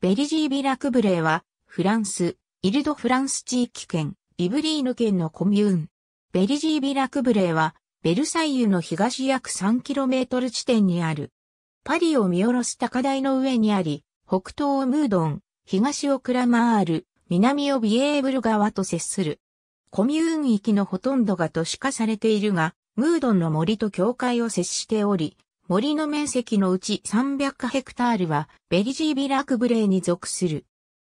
ベリジー・ビラクブレーは、フランス、イルド・フランス地域圏、ビブリーヌ県のコミューン。ベリジー・ビラクブレーは、ベルサイユの東約 3km 地点にある。パリを見下ろす高台の上にあり、北東をムードン、東をクラマール、南をビエーブル川と接する。コミューン域のほとんどが都市化されているが、ムードンの森と境界を接しており、森の面積のうち300ヘクタールはベリジービラクブレーに属する。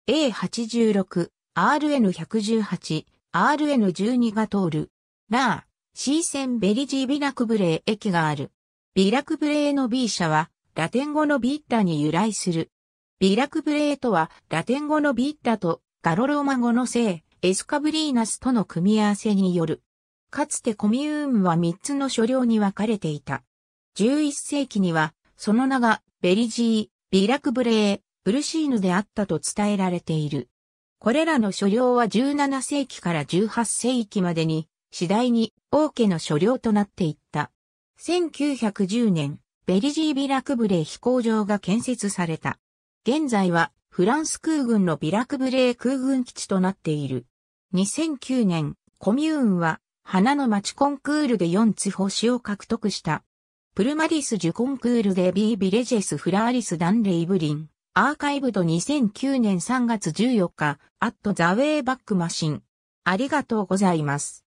A86、RN118、RN12 が通る。ラー、C 線ベリジービラクブレー駅がある。ビラクブレーの B 社はラテン語のビッタに由来する。ビラクブレーとはラテン語のビッタとガロローマ語の聖、エスカブリーナスとの組み合わせによる。かつてコミューンは3つの所領に分かれていた。11世紀には、その名が、ベリジー、ビラクブレー、ブルシーヌであったと伝えられている。これらの所領は17世紀から18世紀までに、次第に王家の所領となっていった。1910年、ベリジー・ビラクブレー飛行場が建設された。現在は、フランス空軍のビラクブレー空軍基地となっている。2009年、コミューンは、花の町コンクールで4つ星を獲得した。プルマリス・ジュコンクール・デ・ビー・ビレジェス・フラーリス・ダン・レイブリン。アーカイブド2009年3月14日、アット・ザ・ウェイ・バック・マシン。ありがとうございます。